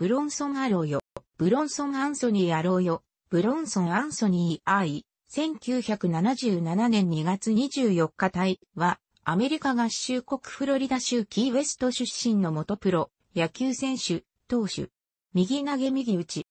ブロンソン・アローよ、ブロンソン・アンソニー・アローよ、ブロンソン・アンソニー・アイ、1977年2月24日隊は、アメリカ合衆国フロリダ州キーウェスト出身の元プロ、野球選手、投手。右投げ右打ち。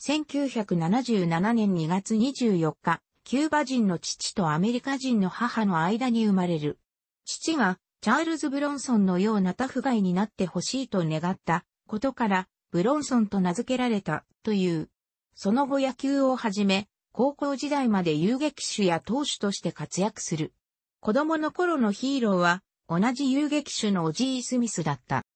1977年2月24日、キューバ人の父とアメリカ人の母の間に生まれる。父が、チャールズ・ブロンソンのようなタフガイになってほしいと願ったことから、ブロンソンと名付けられた、という。その後野球をはじめ、高校時代まで遊撃手や投手として活躍する。子供の頃のヒーローは、同じ遊撃手のオジー・スミスだった。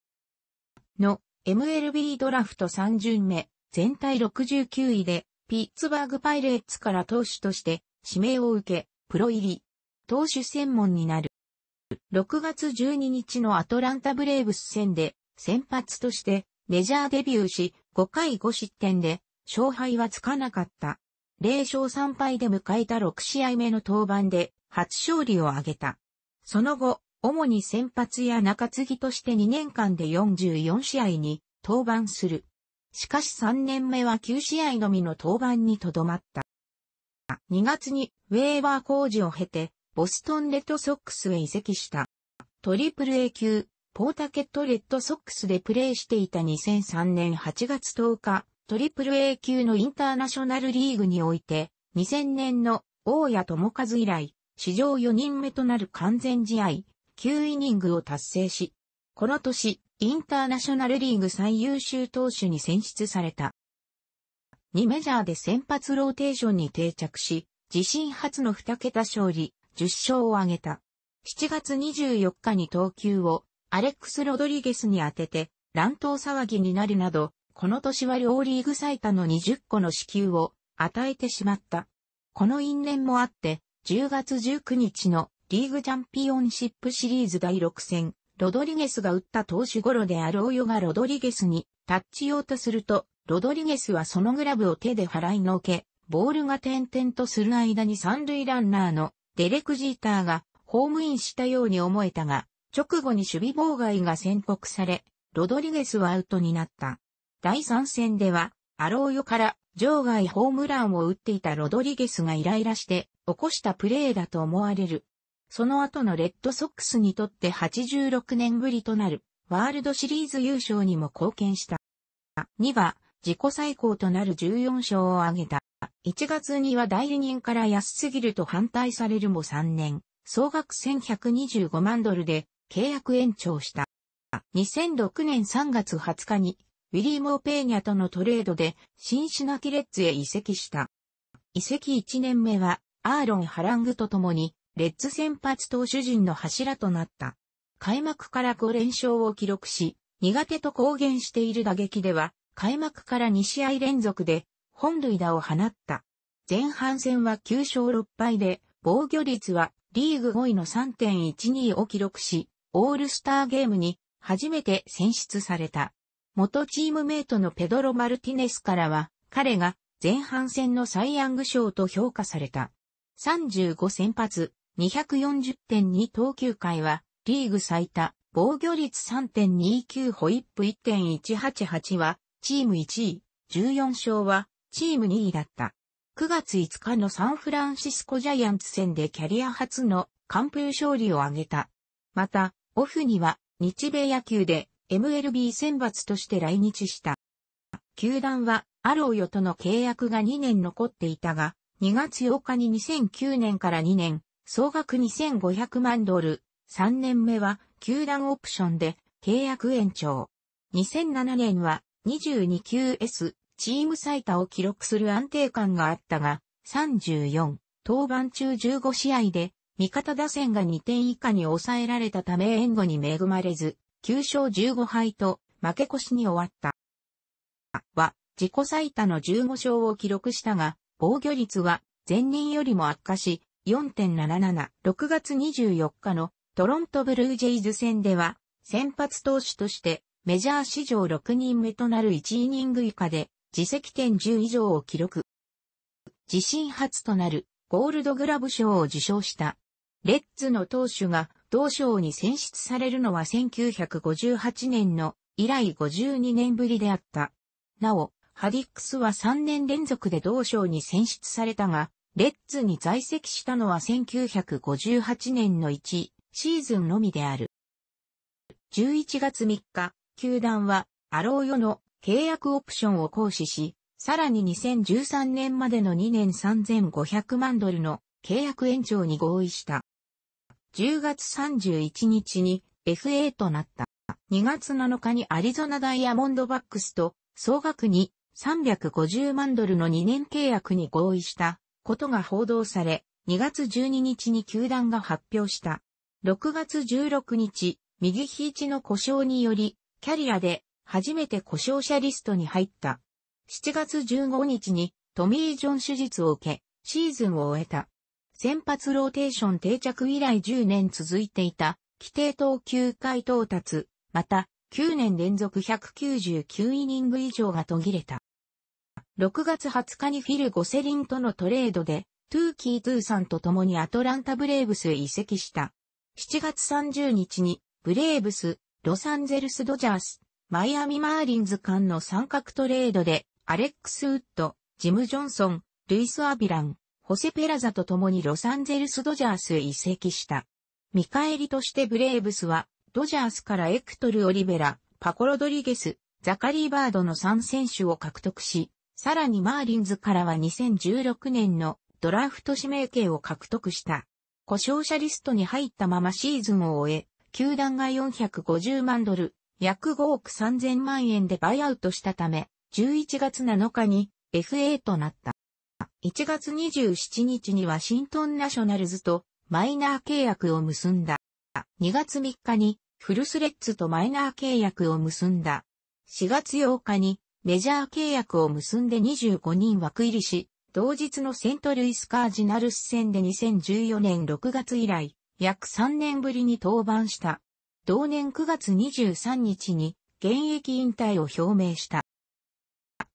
の、MLB ドラフト3巡目、全体69位で、ピッツバーグパイレーツから投手として指名を受け、プロ入り、投手専門になる。6月12日のアトランタブレーブス戦で先発としてメジャーデビューし、5回5失点で勝敗はつかなかった。0勝3敗で迎えた6試合目の登板で初勝利を挙げた。その後、主に先発や中継ぎとして2年間で44試合に登板する。しかし3年目は9試合のみの登板にとどまった。2月にウェーバー工事を経て、ボストンレッドソックスへ移籍した。トリプル A 級ポータケットレッドソックスでプレーしていた2003年8月10日、トリプル A 級のインターナショナルリーグにおいて、2000年の大谷智和以来、史上4人目となる完全試合、9イニングを達成し、この年、インターナショナルリーグ最優秀投手に選出された。2メジャーで先発ローテーションに定着し、自身初の2桁勝利、10勝を挙げた。7月24日に投球をアレックス・ロドリゲスに当てて乱闘騒ぎになるなど、この年は両リーグ最多の20個の支給を与えてしまった。この因縁もあって、10月19日のリーグチャンピオンシップシリーズ第6戦、ロドリゲスが打った投手頃であろうよがロドリゲスにタッチ用とすると、ロドリゲスはそのグラブを手で払いのけ、ボールが点々とする間に三塁ランナーのデレク・ジーターがホームインしたように思えたが、直後に守備妨害が宣告され、ロドリゲスはアウトになった。第3戦では、アローヨから場外ホームランを打っていたロドリゲスがイライラして起こしたプレーだと思われる。その後のレッドソックスにとって86年ぶりとなるワールドシリーズ優勝にも貢献した。2は自己最高となる14勝を挙げた。1月には代理人から安すぎると反対されるも3年、総額1125万ドルで契約延長した。2006年3月20日に、ウィリーモ・ーペーニャとのトレードで、シンシナキレッズへ移籍した。移籍1年目は、アーロン・ハラングと共に、レッズ先発投手陣の柱となった。開幕から5連勝を記録し、苦手と公言している打撃では、開幕から2試合連続で、本塁打を放った。前半戦は9勝6敗で、防御率はリーグ5位の3.12を記録し、オールスターゲームに初めて選出された。元チームメイトのペドロ・マルティネスからは、彼が前半戦のサイ・ヤング賞と評価された。35先発、240.2投球回は、リーグ最多、防御率3.29ホイップ1.188は、チーム1位、14勝は、チーム2位だった。9月5日のサンフランシスコジャイアンツ戦でキャリア初の完封勝利を挙げた。また、オフには日米野球で MLB 選抜として来日した。球団はアローヨとの契約が2年残っていたが、2月8日に2009年から2年、総額2500万ドル、3年目は球団オプションで契約延長。2007年は 22QS チーム最多を記録する安定感があったが、34、登板中15試合で味方打線が2点以下に抑えられたため援護に恵まれず、9勝15敗と負け越しに終わった。は、自己最多の15勝を記録したが、防御率は前任よりも悪化し、4.77、6月24日のトロントブルージェイズ戦では、先発投手としてメジャー史上6人目となる1イニング以下で、自責点10以上を記録。自身初となるゴールドグラブ賞を受賞したレッズの投手が同賞に選出されるのは1958年の以来52年ぶりであった。なお、ハディックスは3年連続で同賞に選出されたが、レッズに在籍したのは1958年の1シーズンのみである。11月3日、球団はアローヨの契約オプションを行使し、さらに2013年までの2年3500万ドルの契約延長に合意した。10月31日に FA となった。2月7日にアリゾナダイヤモンドバックスと総額に350万ドルの2年契約に合意したことが報道され、2月12日に球団が発表した。6月16日、右肘の故障により、キャリアで初めて故障者リストに入った。7月15日にトミー・ジョン手術を受け、シーズンを終えた。先発ローテーション定着以来10年続いていた、規定投球回到達、また、9年連続199イニング以上が途切れた。6月20日にフィル・ゴセリンとのトレードで、トゥーキー・トゥーさんと共にアトランタ・ブレーブスへ移籍した。7月30日に、ブレーブス、ロサンゼルス・ドジャース、マイアミ・マーリンズ間の三角トレードで、アレックス・ウッド、ジム・ジョンソン、ルイス・アビラン、ホセ・ペラザと共にロサンゼルス・ドジャースへ移籍した。見返りとしてブレーブスは、ドジャースからエクトル・オリベラ、パコ・ロドリゲス、ザカリー・バードの3選手を獲得し、さらにマーリンズからは2016年のドラフト指名権を獲得した。故障者リストに入ったままシーズンを終え、球団が450万ドル、約5億3000万円でバイアウトしたため、11月7日に FA となった。1月27日にワシントンナショナルズとマイナー契約を結んだ。2月3日にフルスレッツとマイナー契約を結んだ。4月8日にメジャー契約を結んで25人枠入りし、同日のセントルイスカージナルス戦で2014年6月以来、約3年ぶりに登板した。同年9月23日に現役引退を表明した。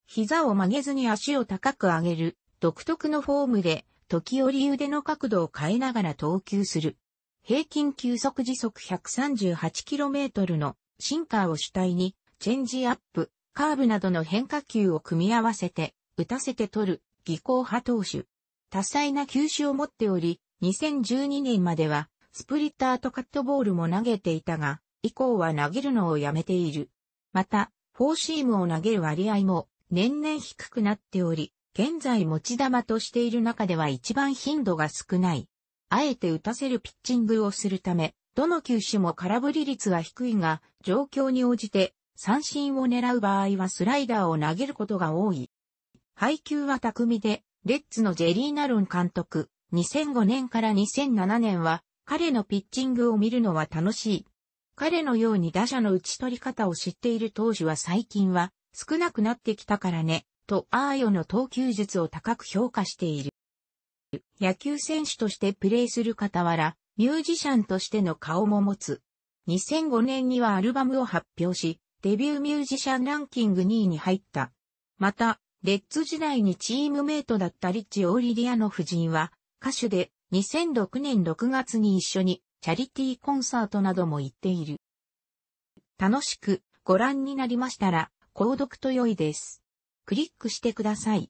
膝を曲げずに足を高く上げる独特のフォームで、時折腕の角度を変えながら投球する。平均球速時速 138km のシンカーを主体に、チェンジアップ、カーブなどの変化球を組み合わせて、打たせて取る、技巧派投手。多彩な球種を持っており、2012年までは、スプリッターとカットボールも投げていたが、以降は投げるのをやめている。また、フォーシームを投げる割合も年々低くなっており、現在持ち玉としている中では一番頻度が少ない。あえて打たせるピッチングをするため、どの球種も空振り率は低いが、状況に応じて三振を狙う場合はスライダーを投げることが多い。配球は巧みで、レッツのジェリー・ナロン監督、2005年から2007年は、彼のピッチングを見るのは楽しい。彼のように打者の打ち取り方を知っている投手は最近は少なくなってきたからね。とアーヨの投球術を高く評価している。野球選手としてプレーする傍ら、ミュージシャンとしての顔も持つ。2005年にはアルバムを発表し、デビューミュージシャンランキング2位に入った。また、レッツ時代にチームメイトだったリッチ・オーリリアの夫人は、歌手で2006年6月に一緒にチャリティーコンサートなども行っている。楽しくご覧になりましたら、購読と良いです。クリックしてください。